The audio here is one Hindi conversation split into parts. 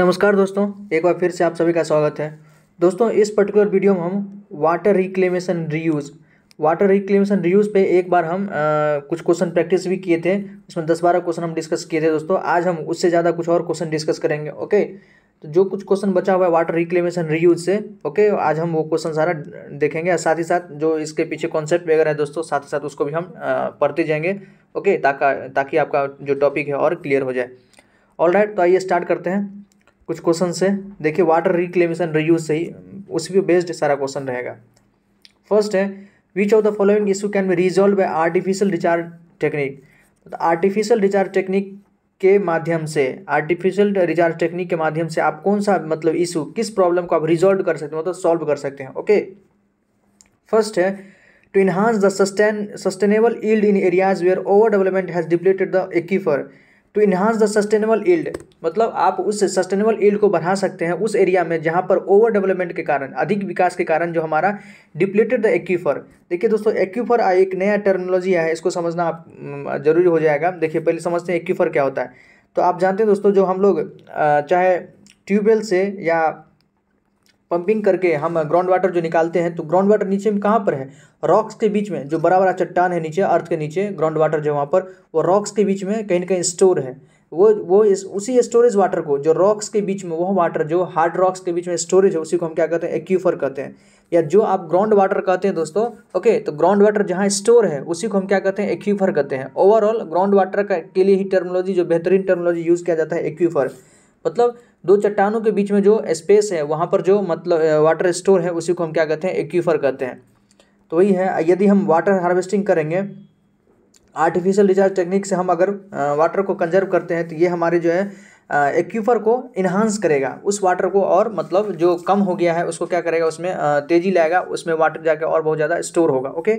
नमस्कार दोस्तों एक बार फिर से आप सभी का स्वागत है दोस्तों इस पर्टिकुलर वीडियो में हम water reclamation reuse water reclamation reuse पे एक बार हम आ, कुछ क्वेश्चन प्रैक्टिस भी किए थे उसमें दस बारह क्वेश्चन हम डिस्कस किए थे दोस्तों आज हम उससे ज़्यादा कुछ और क्वेश्चन डिस्कस करेंगे ओके तो जो कुछ क्वेश्चन बचा हुआ है वाटर रिक्लेमेशन रीयूज से ओके आज हम वो क्वेश्चन सारा देखेंगे साथ ही साथ जो इसके पीछे कॉन्सेप्ट वगैरह है दोस्तों साथ ही साथ उसको भी हम पढ़ते जाएंगे ओके ताकि ताकि आपका जो टॉपिक है और क्लियर हो जाए ऑल राइट तो आइए स्टार्ट करते हैं कुछ क्वेश्चन है देखिए वाटर रिक्लेमेशन रियूज से ही उस पर बेस्ड सारा क्वेश्चन रहेगा फर्स्ट है which of the following issue can be resolve by artificial recharge technique artificial recharge technique के माध्यम से आर्टिफिशियल रिचार्ज टेक्निक के माध्यम से आप कौन सा मतलब इशू किस प्रॉब्लम को आप रिजोल्व कर सकते हैं मतलब सॉल्व कर सकते हैं ओके फर्स्ट है to enhance the sustain sustainable yield in areas where over development has depleted the aquifer to enhance the sustainable yield मतलब आप उस सस्टेनेबल ईल्ड को बढ़ा सकते हैं उस एरिया में जहाँ पर ओवर डेवलपमेंट के कारण अधिक विकास के कारण जो हमारा डिप्लेटेड द एक्यूफर देखिए दोस्तों एक्यूफर एक नया टर्मोलॉजी है इसको समझना जरूरी हो जाएगा देखिए पहले समझते हैं एक्यूफर क्या होता है तो आप जानते हैं दोस्तों जो हम लोग चाहे ट्यूबवेल से या पंपिंग करके हम ग्राउंड वाटर जो निकालते हैं तो ग्राउंड वाटर नीचे में कहाँ पर है रॉक्स के बीच में जो बड़ा बड़ा चट्टान है नीचे अर्थ के नीचे ग्राउंड वाटर जो वहाँ पर वो रॉक्स के बीच में कहीं ना कहीं स्टोर है वो वो इस उसी स्टोरेज वाटर को जो रॉक्स के बीच में वो वाटर जो हार्ड रॉक्स के बीच में स्टोरेज है उसी को हम क्या कहते हैं एक्यूफर कहते हैं या जो आप ग्राउंड वाटर कहते हैं दोस्तों ओके तो ग्राउंड वाटर जहाँ स्टोर है उसी को हम क्या कहते हैं एक्यूफर कहते हैं ओवरऑल ग्राउंड वाटर के लिए ही टर्मोलॉजी जो बेहतरीन टर्मोलॉजी यूज़ किया जाता है एक्यूफर मतलब दो चट्टानों के बीच में जो स्पेस है वहाँ पर जो मतलब वाटर स्टोर है उसी को हम क्या कहते हैं एक्यूफर कहते हैं तो वही है यदि हम वाटर हार्वेस्टिंग करेंगे आर्टिफिशियल रिचार्ज टेक्निक से हम अगर वाटर को कंजर्व करते हैं तो ये हमारे जो है एक्यूफर को इन्हांस करेगा उस वाटर को और मतलब जो कम हो गया है उसको क्या करेगा उसमें तेज़ी लाएगा उसमें वाटर जाके और बहुत ज़्यादा स्टोर होगा ओके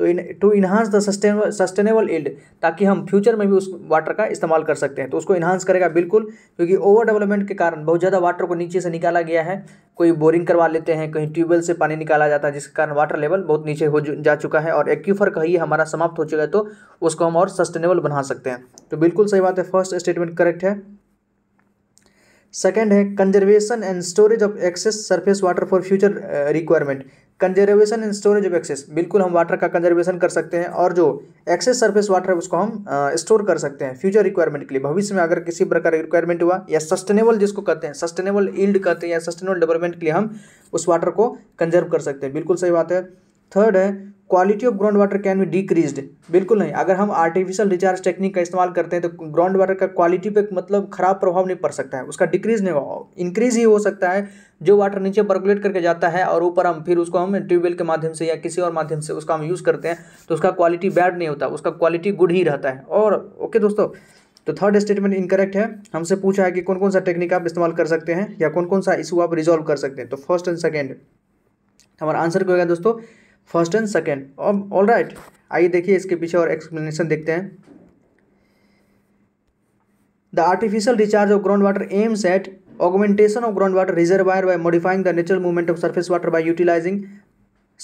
तो in to enhance the sustainable sustainable yield ताकि हम फ्यूचर में भी उस वाटर का इस्तेमाल कर सकते हैं तो उसको इन्हांस करेगा बिल्कुल क्योंकि ओवर डेवलपमेंट के कारण बहुत ज़्यादा वाटर को नीचे से निकाला गया है कोई बोरिंग करवा लेते हैं कहीं ट्यूबवेल से पानी निकाला जाता है जिसके कारण वाटर लेवल बहुत नीचे हो जा चुका है और एक्यूफर कहीं हमारा समाप्त हो चुका है तो उसको हम और सस्टेनेबल बना सकते हैं तो बिल्कुल सही बात है फर्स्ट स्टेटमेंट करेक्ट है सेकेंड है conservation and storage of excess surface water for future requirement conservation in storage of excess बिल्कुल हम वाटर का कंजर्वेशन कर सकते हैं और जो एक्सेस सरफेस वाटर है उसको हम स्टोर कर सकते हैं फ्यूचर रिक्वायरमेंट के लिए भविष्य में अगर किसी प्रकार का रिक्वायरमेंट हुआ या सस्टेनेबल जिसको कहते हैं सस्टेनेबल ईल्ड कहते हैं या सस्टेनेबल डेवलपमेंट के लिए हम उस वाटर को कंजर्व कर सकते हैं बिल्कुल सही बात है थर्ड है quality of ground water can भी डिक्रीज्ड बिल्कुल नहीं अगर हम आर्टिफिशियल रिचार्ज टेक्निक का इस्तेमाल करते हैं तो ग्राउंड वाटर का क्वालिटी पे मतलब खराब प्रभाव नहीं पड़ सकता है उसका डिक्रीज नहीं हो इंक्रीज ही हो सकता है जो वाटर नीचे परकुलेट करके जाता है और ऊपर हम फिर उसको हम ट्यूबवेल के माध्यम से या किसी और माध्यम से उसका हम यूज़ करते हैं तो उसका क्वालिटी बैड नहीं होता उसका क्वालिटी गुड ही रहता है और ओके दोस्तों तो थर्ड स्टेटमेंट इनकरेक्ट है हमसे पूछा है कि कौन कौन सा टेक्निक आप इस्तेमाल कर सकते हैं या कौन कौन सा इशू आप रिजॉल्व कर सकते हैं तो फर्स्ट एंड सेकेंड हमारा आंसर क्या होगा दोस्तों फर्स्ट एंड सेकेंड अब ऑल राइट आइए देखिए इसके पीछे और एक्सप्लेनेशन देखते हैं the artificial recharge of ground water aims at augmentation of groundwater reservoir by modifying the natural movement of surface water by utilizing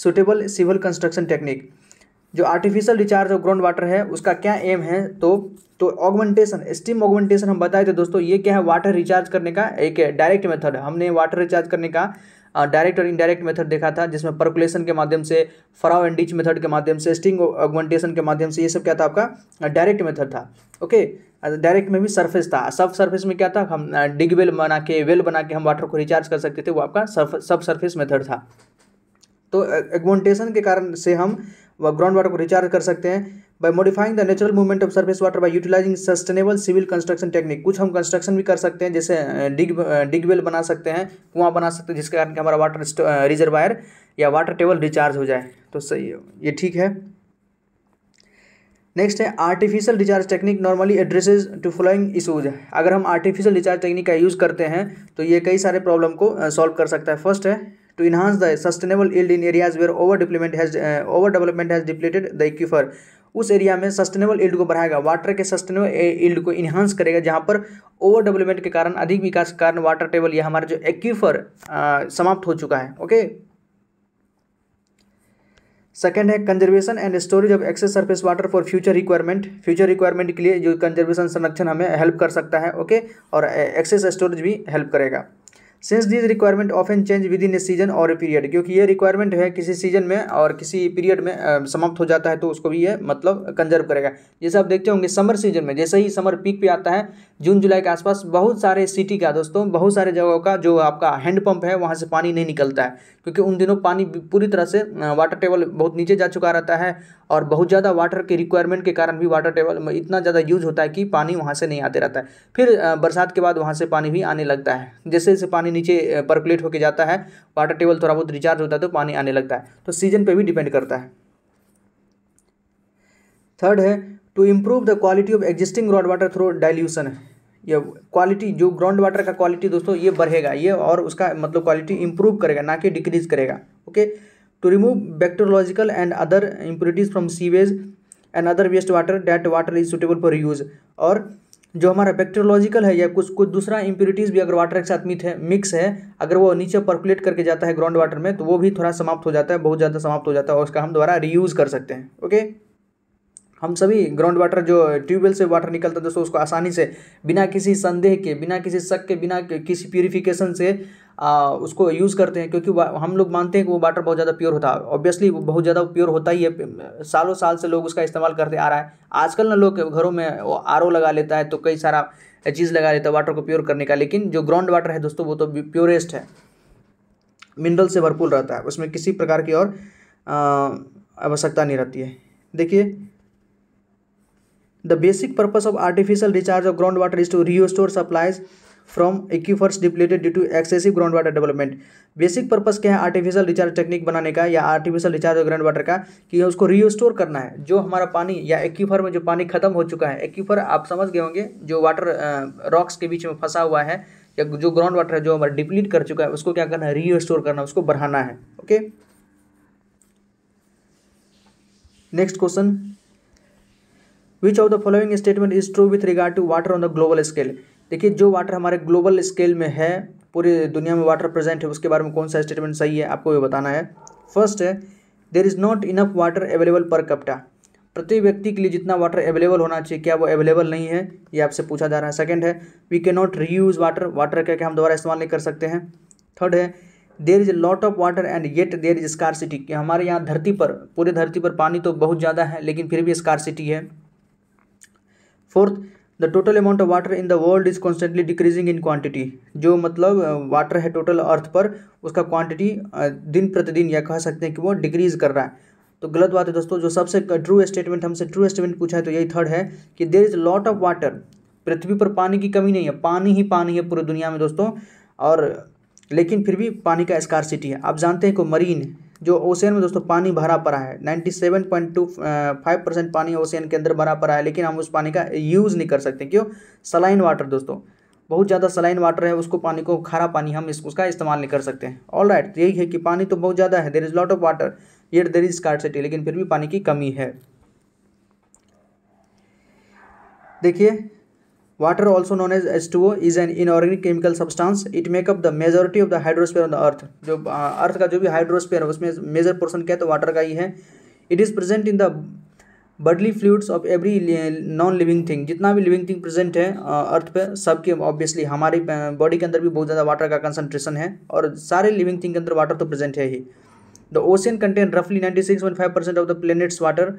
suitable civil construction technique जो artificial recharge of ground water है उसका क्या एम है तो तो ऑगमेंटेशन स्टीम ऑगमेंटेशन हम बताए थे दोस्तों ये क्या है वाटर रिचार्ज करने का एक डायरेक्ट मेथड है हमने वाटर रिचार्ज करने का डायरेक्ट और इनडायरेक्ट मेथड देखा था जिसमें परकुलेशन के माध्यम से फराव एंड डिच मेथड के माध्यम से स्टिंग ऑगमेंटेशन के माध्यम से ये सब क्या था आपका डायरेक्ट मेथड था ओके डायरेक्ट में भी सरफेस था सब सरफेस में क्या था हम डिगवेल बना के वेल बना के हम वाटर को रिचार्ज कर सकते थे वो आपका सब सरफेस मेथड था तो एगमेंटेशन के कारण से हम ग्राउंड वाटर को रिचार्ज कर सकते हैं by modifying the natural movement of surface water by utilizing sustainable civil construction technique कुछ हम कंस्ट्रक्शन भी कर सकते हैं जैसे डिग डिगवेल बना सकते हैं कुआं बना सकते हैं जिसके कारण कि हमारा वाटर रिजर्वायर या वाटर टेबल रिचार्ज हो जाए तो सही है ये ठीक है नेक्स्ट है artificial recharge technique normally addresses to following issues अगर हम आर्टिफिशियल रिचार्ज टेक्निक का यूज़ करते हैं तो ये कई सारे प्रॉब्लम को सॉल्व कर सकता है फर्स्ट है to enhance the sustainable yield in areas where over depletion has over development has depleted the aquifer उस एरिया में सस्टेनेबल ईल्ड को बढ़ाएगा वाटर के सस्टेनेबल ईल्ड को इन्हांस करेगा जहाँ पर ओवर डेवलपमेंट के कारण अधिक विकास के कारण वाटर टेबल या हमारा जो एक्वीफर समाप्त हो चुका है ओके सेकेंड है conservation and storage of excess surface water for future requirement future requirement के लिए जो कंजर्वेशन संरक्षण हमें हेल्प कर सकता है ओके और एक्सेस स्टोरेज भी हेल्प करेगा since this requirement often change within a season और ए पीरियड क्योंकि ये रिक्वायरमेंट है किसी सीजन में और किसी पीरियड में समाप्त हो जाता है तो उसको भी ये मतलब कंजर्व करेगा जैसे आप देखते होंगे समर सीजन में जैसे ही समर पीक पे आता है जून जुलाई के आसपास बहुत सारे सिटी का दोस्तों बहुत सारे जगहों का जो आपका हैंडपम्प है वहाँ से पानी नहीं निकलता है क्योंकि उन दिनों पानी पूरी तरह से वाटर टेबल बहुत नीचे जा चुका रहता है और बहुत ज़्यादा वाटर के रिक्वायरमेंट के कारण भी वाटर टेबल इतना ज़्यादा यूज होता है कि पानी वहाँ से नहीं आते रहता है फिर बरसात के बाद वहाँ से पानी भी आने लगता है जैसे जैसे पानी नीचे परकुलेट होकर जाता है वाटर टेबल थोड़ा बहुत रिचार्ज होता है तो पानी आने लगता है तो सीजन पर भी डिपेंड करता है थर्ड है to improve the quality of existing ground water through dilution ये क्वालिटी जो ग्राउंड वाटर का क्वालिटी दोस्तों ये बढ़ेगा ये और उसका मतलब क्वालिटी इंप्रूव करेगा ना कि डिक्रीज करेगा okay to remove bacteriological and other impurities from sewage and other waste water that water is suitable for use और जो हमारा बैक्टेरोलॉजिकल है या कुछ कुछ दूसरा इम्प्योरिटीज़ भी अगर वाटर के साथ मिथ है मिक्स है अगर वो नीचे परकुलेट करके जाता है ग्राउंड वाटर में तो वो भी थोड़ा समाप्त हो जाता है बहुत ज़्यादा समाप्त हो जाता है और उसका हम दोबारा रीयूज़ कर सकते हैं ओके हम सभी ग्राउंड वाटर जो ट्यूबवेल से वाटर निकलता है दोस्तों उसको आसानी से बिना किसी संदेह के बिना किसी शक के बिना किसी प्योरीफिकेशन से आ, उसको यूज़ करते हैं क्योंकि हम लोग मानते हैं कि वो वाटर बहुत ज़्यादा प्योर होता है ऑब्वियसली वो बहुत ज़्यादा प्योर होता ही है सालों साल से लोग उसका इस्तेमाल करते आ रहा है आजकल ना लोग घरों में वो आर लगा लेता है तो कई सारा चीज़ लगा लेता है वाटर को प्योर करने का लेकिन जो ग्राउंड वाटर है दोस्तों वो तो प्योरेस्ट है मिनरल से भरपूर रहता है उसमें किसी प्रकार की और आवश्यकता नहीं रहती है देखिए the basic purpose of artificial recharge of groundwater is to restore supplies from aquifers depleted due to excessive ground water development basic purpose क्या है आर्टिफिशियल रिचार्ज टेक्निक बनाने का या आर्टिफिशियल रिचार्ज ग्राउंड वाटर का कि उसको री रीस्टोर करना है जो हमारा पानी या एक्यूफर में जो पानी खत्म हो चुका है एक्यूफर आप समझ गए होंगे जो वाटर रॉक्स के बीच में फंसा हुआ है या जो ग्राउंड वाटर है जो हमारा डिप्लीट कर चुका है उसको क्या करना है रीस्टोर करना है उसको बढ़ाना है okay next question which of the following statement is true with regard to water on the global scale देखिए जो वाटर हमारे ग्लोबल स्केल में है पूरी दुनिया में वाटर प्रेजेंट है उसके बारे में कौन सा स्टेटमेंट सही है आपको ये बताना है फर्स्ट है there is not enough water available per capita प्रति व्यक्ति के लिए जितना वाटर अवेलेबल होना चाहिए क्या वो अवेलेबल नहीं है ये आपसे पूछा जा रहा है सेकेंड है वी के नॉट रीयूज़ वाटर वाटर क्या क्या हम दोबारा इस्तेमाल नहीं कर सकते हैं थर्ड है there is lot of water and yet there is scarcity हमारे यहाँ धरती पर पूरे धरती पर पानी तो बहुत ज़्यादा है लेकिन फिर भी सिटी है fourth the total amount of water in the world is constantly decreasing in quantity जो मतलब वाटर है टोटल अर्थ पर उसका क्वांटिटी दिन प्रतिदिन या कह सकते हैं कि वो डिक्रीज कर रहा है तो गलत बात है दोस्तों जो सबसे ट्रू स्टेटमेंट हमसे ट्रू स्टेटमेंट पूछा है तो यही थर्ड है कि there is lot of water पृथ्वी पर पानी की कमी नहीं है पानी ही पानी है पूरी दुनिया में दोस्तों और लेकिन फिर भी पानी का स्कार है आप जानते हैं को मरीन जो ओशियन में दोस्तों पानी भरा पड़ा है ninety seven point two five percent पानी ओशियन के अंदर भरा पड़ा है लेकिन हम उस पानी का यूज़ नहीं कर सकते क्यों सलाइन वाटर दोस्तों बहुत ज़्यादा सलाइन वाटर है उसको पानी को खारा पानी हम इस, उसका इस्तेमाल नहीं कर सकते हैं ऑल राइट right, यही है कि पानी तो बहुत ज़्यादा है there is lot of water ये देर इज़ सिटी लेकिन फिर भी पानी की कमी है देखिए Water also known as H2O is an inorganic chemical substance. It make up the majority of the hydrosphere on the earth जो अर्थ का जो भी हाइड्रोस्फेयर है उसमें मेजर पोर्सन क्या है तो वाटर का ही है it is present in the bodily fluids of every non living thing जितना भी लिविंग थिंग प्रेजेंट है अर्थ पर सबके ऑब्वियसली हमारी बॉडी के अंदर भी बहुत ज़्यादा वाटर का कंसनट्रेशन है और सारे लिविंग थिंग के अंदर वाटर तो प्रेजेंट है ही द ओशियन कंटेंट रफली ninety six point five percent of the planet's water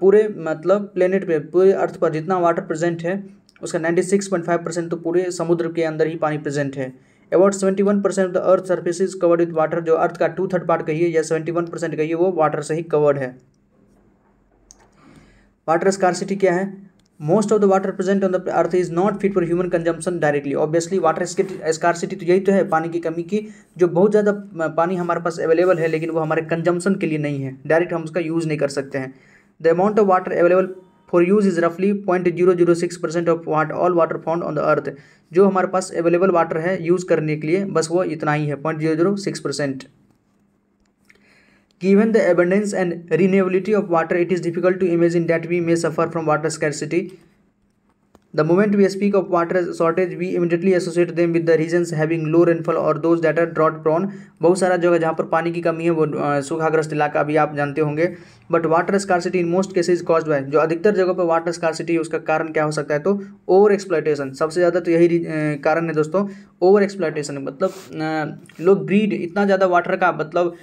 पूरे मतलब प्लेनेट पे पूरे अर्थ पर जितना वाटर प्रेजेंट है उसका 96.5 परसेंट तो पूरे समुद्र के अंदर ही पानी प्रेजेंट है about 71 percent of the earth surface is covered with water जो अर्थ का टू थर्ड पार्ट कहिए या 71 परसेंट कहिए वो वाटर से ही कवर्ड है वाटर स्कारसिटी क्या है most of the water present on the earth is not fit for human consumption directly obviously water city तो यही तो है पानी की कमी की जो बहुत ज़्यादा पानी हमारे पास अवेलेबल है लेकिन वो हमारे कंजम्पशन के लिए नहीं है डायरेक्ट हम उसका यूज़ नहीं कर सकते हैं the amount of water available for use is रफली point zero zero six percent of what all water found on the earth जो हमारे पास अवेलेबल वाटर है यूज करने के लिए बस वो इतना ही है point zero zero six percent given the abundance and renewability of water it is difficult to imagine that we may suffer from water scarcity The moment we speak of water shortage, we immediately associate them with the regions having low rainfall or those that are drought prone. बहुत सारा जगह जहाँ पर पानी की कमी है वो सूखाग्रस्त इलाका भी आप जानते होंगे but water scarcity in most cases cause by जो अधिकतर जगह पर वाटर स्कारसिटी है उसका कारण क्या हो सकता है तो ओवर एक्सप्लाइटेशन सबसे ज़्यादा तो यही कारण है दोस्तों ओवर एक्सप्लाइटेशन मतलब लोग ग्रीड इतना ज़्यादा वाटर का मतलब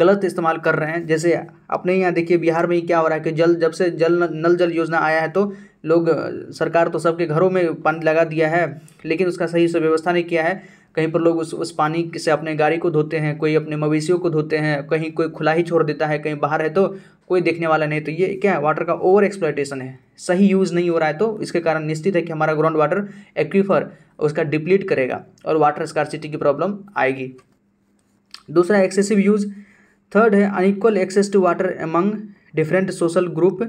गलत इस्तेमाल कर रहे हैं जैसे अपने यहाँ देखिए बिहार में ही क्या हो रहा है कि जल जब से जल नल जल योजना आया है तो लोग सरकार तो सबके घरों में पानी लगा दिया है लेकिन उसका सही से व्यवस्था नहीं किया है कहीं पर लोग उस उस पानी से अपने गाड़ी को धोते हैं कोई अपने मवेशियों को धोते हैं कहीं कोई खुला ही छोड़ देता है कहीं बाहर है तो कोई देखने वाला नहीं तो ये क्या है वाटर का ओवर एक्सप्लाइटेशन है सही यूज़ नहीं हो रहा है तो इसके कारण निश्चित है कि हमारा ग्राउंड वाटर एक्वीफर उसका डिप्लीट करेगा और वाटर स्कारसिटी की प्रॉब्लम आएगी दूसरा एक्सेसिव यूज़ थर्ड है unequal access to water among different social group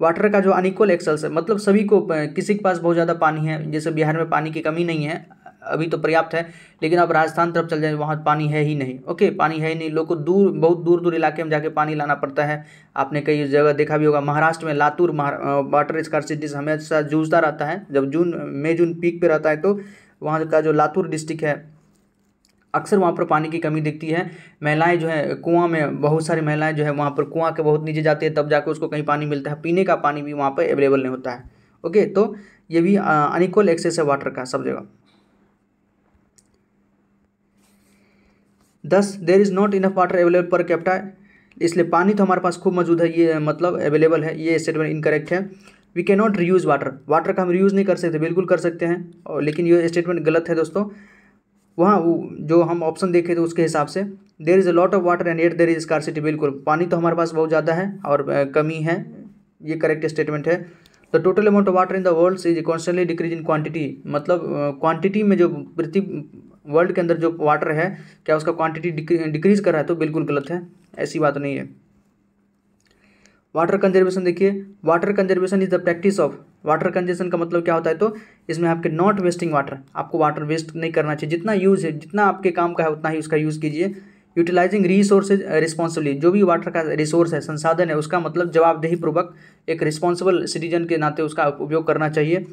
water का जो अनिक्वल एक्सल्स है मतलब सभी को किसी के पास बहुत ज़्यादा पानी है जैसे बिहार में पानी की कमी नहीं है अभी तो पर्याप्त है लेकिन आप राजस्थान तरफ चल जाए वहाँ पानी है ही नहीं ओके पानी है ही नहीं लोगों को दूर बहुत दूर दूर इलाके में जाके पानी लाना पड़ता है आपने कई जगह देखा भी होगा महाराष्ट्र में लातूर वाटर स्कॉर्सिटीज हमेशा जूझता रहता है जब जून मई जून पीक पर रहता है तो वहाँ का जो लातूर डिस्ट्रिक्ट है अक्सर वहाँ पर पानी की कमी दिखती है महिलाएं जो है कुआं में बहुत सारी महिलाएं जो है वहाँ पर कुआं के बहुत नीचे जाती है तब जाकर उसको कहीं पानी मिलता है पीने का पानी भी वहाँ पर अवेलेबल नहीं होता है ओके तो ये भी अनिकोल एक्सेस है वाटर का सब जगह दस there is not enough water available per capita इसलिए पानी तो हमारे पास खूब मौजूद है ये मतलब अवेलेबल है ये स्टेटमेंट इनकरेक्ट है we can not reuse water water का हम रीयूज़ नहीं कर सकते बिल्कुल कर सकते हैं और लेकिन ये स्टेटमेंट गलत है दोस्तों वहाँ जो हम ऑप्शन देखे थे उसके हिसाब से there is a lot of water and yet there is city बिल्कुल पानी तो हमारे पास बहुत ज़्यादा है और कमी है ये करेक्ट स्टेटमेंट है the total amount of water in the world is constantly decrease in quantity मतलब क्वांटिटी में जो पृथ्वी वर्ल्ड के अंदर जो वाटर है क्या उसका क्वांटिटी डिक्रीज कर रहा है तो बिल्कुल गलत है ऐसी बात नहीं है वाटर कंजर्वेशन देखिए water conservation is the practice of water conservation का मतलब क्या होता है तो इसमें आपके नॉट वेस्टिंग वाटर आपको वाटर वेस्ट नहीं करना चाहिए जितना यूज़ है जितना आपके काम का है उतना ही उसका यूज़ कीजिए यूटिलाइजिंग रिसोर्सेज रिस्पॉन्सिबली जो भी वाटर का रिसोर्स है संसाधन है उसका मतलब जवाबदेही पूर्वक एक रिस्पॉन्सिबल सिटीजन के नाते उसका उपयोग करना चाहिए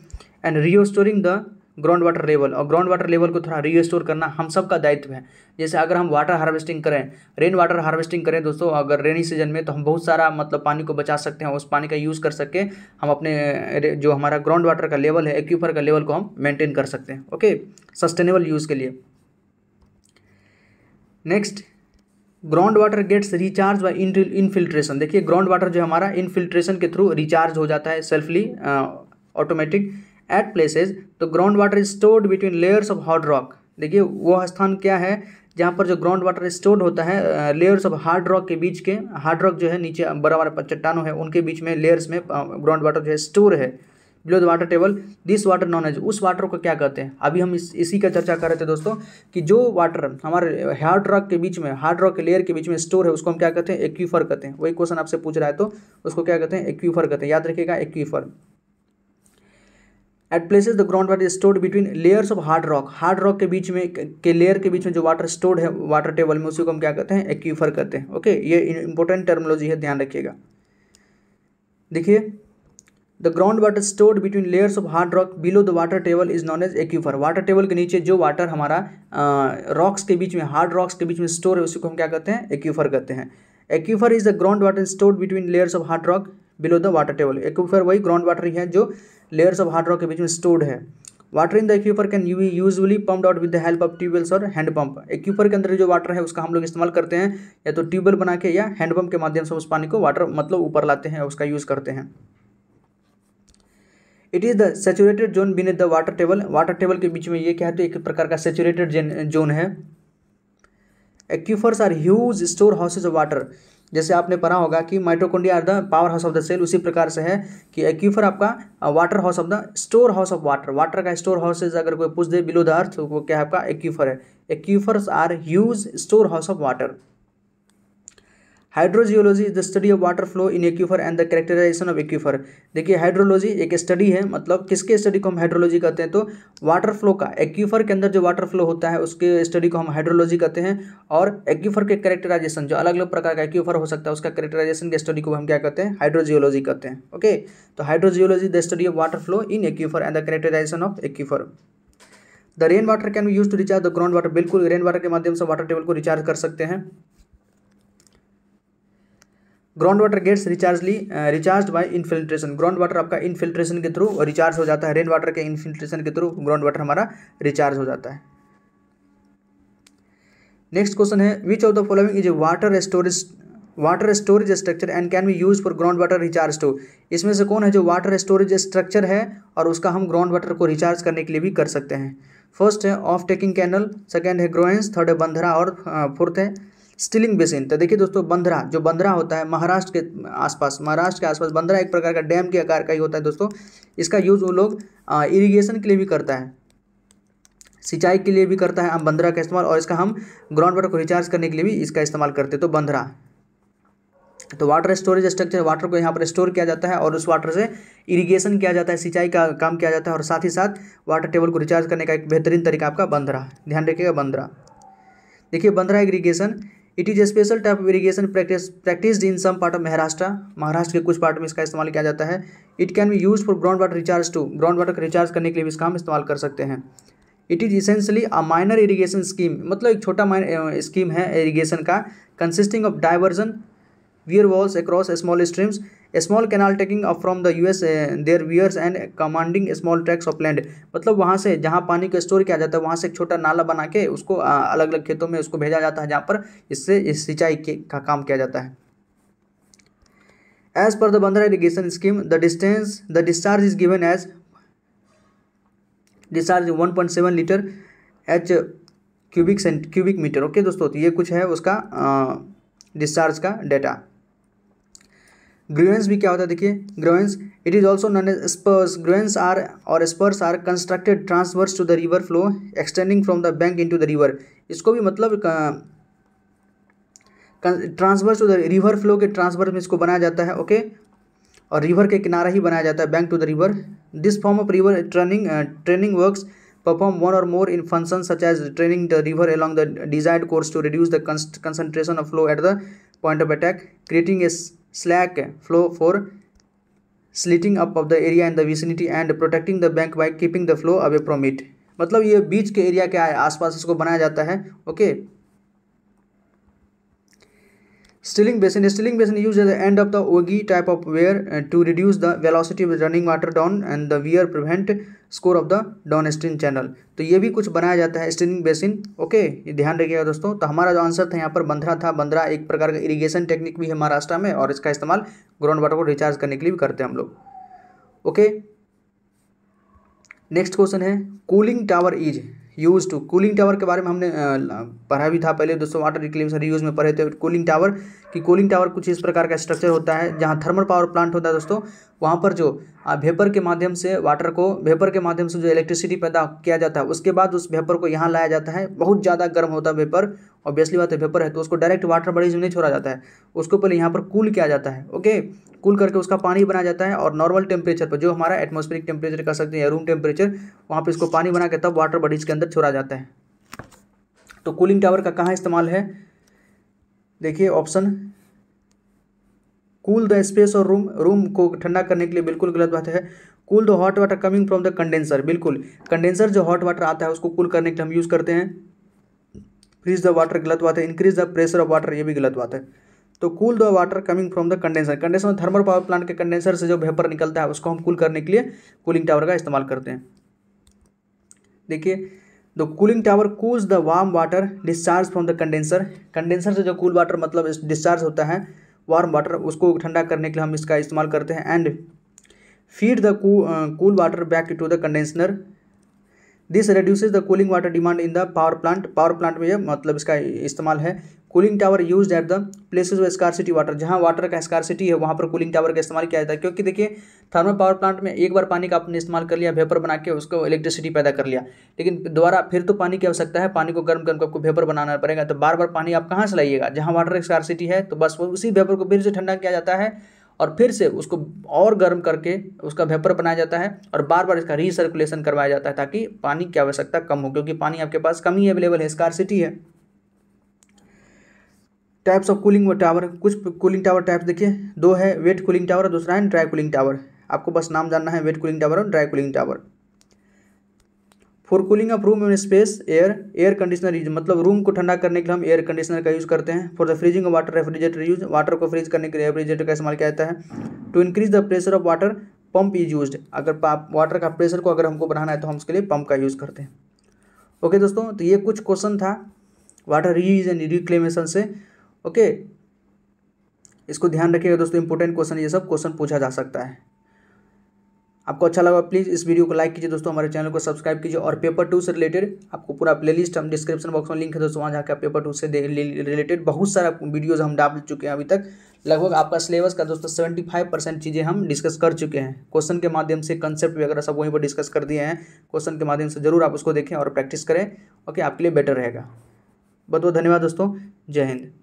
and restoring the ground water level और ग्राउंड वाटर लेवल को थोड़ा रीस्टोर करना हम सब का दायित्व है जैसे अगर हम वाटर हार्वेस्टिंग करें रेन वाटर हार्वेस्टिंग करें दोस्तों अगर रेनी सीजन में तो हम बहुत सारा मतलब पानी को बचा सकते हैं उस पानी का यूज़ कर सके हम अपने जो हमारा ग्राउंड वाटर का लेवल है एक्यूफर का लेवल को हम मेनटेन कर सकते हैं ओके सस्टेनेबल यूज़ के लिए next ground water gets recharge by infiltration देखिए ग्राउंड वाटर जो हमारा इनफिल्ट्रेशन के थ्रू रिचार्ज हो जाता है सेल्फली ऑटोमेटिक एट प्लेसेज तो ground water is stored between layers of hard rock देखिए वो स्थान क्या है जहाँ पर जो ग्राउंड वाटर स्टोर्ड होता है लेयर्स ऑफ हार्ड रॉक के बीच के हार्ड रॉक जो है नीचे बड़ा बड़ा चट्टानों है उनके बीच में लेयर्स में ग्राउंड वाटर जो है स्टोर है below the water table this water known as उस वाटर को क्या कहते हैं अभी हम इस इसी का चर्चा कर रहे थे दोस्तों कि जो वाटर हमारे हार्ड रॉक के बीच में हार्ड रॉक के लेयर के बीच में स्टोर है उसको हम क्या कहते हैं एक्वीफर कहते हैं वही क्वेश्चन आपसे पूछ रहा है तो उसको क्या कहते हैं एक्वीफर कहते हैं याद रखिएगा aquifer at places the ground water stored between layers of hard rock hard rock के बीच में के लेयर के बीच में जो वाटर स्टोर्ड है वाटर टेबल में उसी को हम क्या कहते हैं एक्यूफर कहते हैं ओके ये इंपॉर्टेंट टर्मोलॉजी है ध्यान रखिएगा देखिए the ground water stored between layers of hard rock below the water table is known as aquifer water table के नीचे जो वाटर हमारा रॉक्स के बीच में हार्ड रॉक्स के बीच में स्टोर है उसी को हम क्या कहते हैं एक्यूफर कहते हैं aquifer is the ground water stored between layers of hard rock below the water table aquifer वही ग्राउंड वाटर ही है जो लेयर्स ऑफ हार्ड रॉक के बीच में स्टोर्ड है water in the aquifer can you usually pump out with the help of tubewells और हैंड पंप एक्यूपर के अंदर जो वाटर है उसका हम लोग इस्तेमाल करते हैं या तो ट्यूबवेल बना के या हैंड पंप के माध्यम से उस पानी को वाटर मतलब ऊपर लाते हैं उसका यूज़ करते हैं it is the saturated zone beneath the water table water table के बीच में ये क्या है तो एक प्रकार का सेचुरेटेड जोन है aquifers are huge store houses of water जैसे आपने पढ़ा होगा कि mitochondria are the power house of the cell उसी प्रकार से है कि एक्यूफर आपका water house of the store house of water water का स्टोर हाउसेज अगर कोई पूछ दे बिलो द अर्थ वो क्या है आपका एक्यूफर है aquifers are huge store house of water hydrogeology is the study of water flow in aquifer and the characterisation of aquifer देखिए हाइड्रोलॉजी एक स्टडी है मतलब किसके स्टडी को हम हाइड्रोलॉजी कहते हैं तो वाटर फ्लो का एक्यूफर के अंदर जो वाटर फ्लो होता है उसके स्टडी को हम हाइड्रोलॉजी कहते हैं और एक्यूफर के करेक्टराइजेशन जो अलग अलग प्रकार का एक्यूफर हो सकता है उसका करेक्टराइजेशन के स्टडी को हम क्या कहते हैं हाइड्रोजियोलॉजी कहते हैं ओके तो hydrogeology the study of water flow in aquifer and the characterisation of aquifer the rain water can use to recharge the ground water बिल्कुल रेन वाटर के माध्यम से वाटर टेबल को रिचार्ज कर सकते हैं ग्राउंड वाटर गेट्स रिचार्जली recharge by infiltration ground water आपका इन्फिल्ट्रेशन के थ्रू रिचार्ज हो जाता है रेन वाटर के इन्फिल्ट्रेशन के थ्रू ग्राउंड वाटर हमारा रिचार्ज हो जाता है नेक्स्ट क्वेश्चन है which of the following is water storage water storage structure and can be use for ground water recharge to इसमें से कौन है जो वाटर स्टोरेज स्ट्रक्चर है और उसका हम ग्राउंड वाटर को रिचार्ज करने के लिए भी कर सकते हैं फर्स्ट है ऑफ टेकिंग कैनल सेकेंड है ग्रोइंस थर्ड है बंधरा और फोर्थ है स्टीलिंग बेसिन तो देखिए दोस्तों बंदरा जो बंदरा होता है महाराष्ट्र के आसपास महाराष्ट्र के आसपास बंदरा एक प्रकार का डैम के आकार का ही होता है दोस्तों इसका यूज़ वो लोग इरीगेशन के लिए भी करता है सिंचाई के लिए भी करता है हम बंदरा का इस्तेमाल और इसका हम ग्राउंड वाटर को रिचार्ज करने के लिए भी इसका इस्तेमाल करते हैं तो बंदरा तो वाटर स्टोरेज स्ट्रक्चर वाटर को यहाँ पर स्टोर किया जाता है और उस वाटर से इरिगेशन किया जाता है सिंचाई का काम किया जाता है और साथ ही साथ वाटर टेबल को रिचार्ज करने का एक बेहतरीन तरीका आपका बंदरा ध्यान रखिएगा बंदरा देखिए bandhara irrigation it is special type of irrigation practice practice in some part of Maharashtra Maharashtra के कुछ पार्ट में इसका इस्तेमाल किया जाता है it can be use for ground water recharge to ground water का रिचार्ज करने के लिए भी इसका हम इस्तेमाल कर सकते हैं it is essentially a minor irrigation scheme मतलब एक छोटा स्कीम है इरीगेशन का consisting of diversion wear walls across small streams small canal taking up from the U S their weirs and commanding small tracts of land मतलब वहाँ से जहाँ पानी को स्टोर किया जाता है वहाँ से एक छोटा नाला बना के उसको अलग अलग खेतों में उसको भेजा जाता है जहाँ पर इससे इस सिंचाई के का काम किया जाता है as per the bandhara irrigation scheme the distance the discharge is given as discharge one point seven litre H cubic cent cubic metre okay दोस्तों तो ये कुछ है उसका डिस्चार्ज का डेटा ग्रीवेंस भी क्या होता है देखिए groynes it is also known as spurs groynes are और spurs are constructed transverse to the river flow extending from the bank into the river इसको भी मतलब transverse to the river flow के ट्रांसवर्स में इसको बनाया जाता है ओके okay? और रिवर के किनारा ही बनाया जाता है bank to the river this form of river training training works perform one और more in function such as training the river along the desired course to reduce the concentration of flow at the point of attack creating a slack flow for silting up of the area in the vicinity and protecting the bank by keeping the flow away from it मतलब ये बीच के एरिया के आसपास इसको बनाया जाता है okay stilling basin stilling basin use at the end of the ogee type of weir to reduce the velocity of running water down and the weir prevent scour of the downstream channel तो ये भी कुछ बनाया जाता है स्टीलिंग बेसिन ओके ये ध्यान रखिएगा दोस्तों तो हमारा जो आंसर था यहाँ पर बंदरा था बंदरा एक प्रकार का इरीगेशन टेक्निक भी है महाराष्ट्र में और इसका इस्तेमाल ग्राउंड वाटर को रिचार्ज करने के लिए भी करते हैं हम लोग ओके नेक्स्ट क्वेश्चन है cooling tower is use to cooling tower के बारे में हमने पढ़ा भी था पहले दोस्तों वाटर रिक्लेमेशन यूज में पढ़े थे कूलिंग टावर कि कूलिंग टावर कुछ इस प्रकार का स्ट्रक्चर होता है जहाँ थर्मल पावर प्लांट होता है दोस्तों वहाँ पर जो वेपर के माध्यम से वाटर को वेपर के माध्यम से जो इलेक्ट्रिसिटी पैदा किया जाता है उसके बाद उस वेपर को यहाँ लाया जाता है बहुत ज़्यादा गर्म होता है वेपर ऑब्वियसली बात है वेपर है तो उसको डायरेक्ट वाटर बॉडीज में नहीं छोड़ा जाता है उसको पहले यहाँ पर कूल किया जाता है ओके कूल करके उसका पानी बनाया जाता है और नॉर्मल टेम्परेचर पर जो हमारा एटमोस्फेरिक टेम्परेचर कर सकते हैं या रूम टेम्परेचर वहाँ पर इसको पानी बना के तब वाटर बॉडीज के अंदर छोड़ा जाता है तो कूलिंग टावर का कहाँ इस्तेमाल है देखिए ऑप्शन कूल द स्पेस और रूम रूम को ठंडा करने के लिए बिल्कुल गलत बात है cool the hot water coming from the condenser बिल्कुल कंडेंसर जो हॉट वाटर आता है उसको कूल करने के लिए हम यूज़ करते हैं फ्रीज द वाटर गलत बात है increase the pressure of water ये भी गलत बात है तो cool the water coming from the condenser condenser thermal power plant के कंडेंसर से जो वेपर निकलता है उसको हम कूल करने के लिए कूलिंग टावर का इस्तेमाल करते हैं देखिए the cooling tower cools the warm water discharge from the condenser condenser से जो कूल वाटर मतलब डिस्चार्ज होता है वार्म वाटर उसको ठंडा करने के लिए हम इसका इस्तेमाल करते हैं and feed the cool water back to the condenser this reduces the cooling water demand in the power plant power plant में यह मतलब इसका इस्तेमाल है cooling tower use at the places of scarcity water जहाँ वाटर का स्कारसिटी है वहाँ पर कूलिंग टावर का इस्तेमाल किया जाता है क्योंकि देखिए थर्मल पावर प्लांट में एक बार पानी का आपने इस्तेमाल कर लिया वेपर बना के उसको इलेक्ट्रिसिटी पैदा कर लिया लेकिन दोबारा फिर तो पानी की आवश्यकता है पानी को गर्म करके आपको वेपर बनाना पड़ेगा तो बार बार पानी आप कहाँ से लाइएगा जहाँ वाटर स्कारसिटी है तो बस वो उसी वेपर को फिर से ठंडा किया जाता है और फिर से उसको और गर्म करके उसका वेपर बनाया जाता है और बार बार इसका रीसर्कुलेशन करवाया जाता है ताकि पानी की आवश्यकता कम हो क्योंकि पानी आपके पास कम ही अवेलेबल है सिटी है टाइप्स ऑफ कूलिंग टावर कुछ कूलिंग टावर टाइप्स देखिए दो है वेट कूलिंग टावर और दूसरा है ड्राई कूलिंग टावर आपको बस नाम जानना है वेट कूलिंग टावर और dry cooling tower for cooling of room in space air air conditioner use मतलब रूम को ठंडा करने के लिए हम एयर कंडीशनर का यूज़ करते हैं for the freezing of water refrigerator use water को फ्रीज करने के लिए रेफ्रिजरेटर का इस्तेमाल किया जाता है to increase the pressure of water pump is use अगर वाटर का प्रेशर को अगर हमको बढ़ाना है तो हम उसके लिए पंप का यूज़ करते हैं ओके okay, दोस्तों तो ये कुछ क्वेश्चन था वाटर रीयूज एंड रिक्लेमेशन से ओके okay, इसको ध्यान रखिएगा दोस्तों इंपॉर्टेंट क्वेश्चन ये सब क्वेश्चन पूछा जा सकता है आपको अच्छा लगा प्लीज़ इस वीडियो को लाइक कीजिए दोस्तों हमारे चैनल को सब्सक्राइब कीजिए और पेपर टू से रिलेटेड आपको पूरा प्लेलिस्ट हम डिस्क्रिप्शन बॉक्स में लिंक है दोस्तों वहाँ जाकर पेपर टू से रिलेटेड बहुत सारा वीडियोज़ हम डाल चुके हैं अभी तक लगभग आपका सिलेबस का दोस्तों सेवेंटी फाइव परसेंट चीज़ें हम डिस्कस कर चुके हैं क्वेश्चन के माध्यम से कंसेप्ट वगैरह सब वहीं पर डिस्कस कर दिए हैं क्वेश्चन के माध्यम से जरूर आप उसको देखें और प्रैक्टिस करें ओके आपके लिए बेटर रहेगा बहुत बहुत धन्यवाद दोस्तों जय हिंद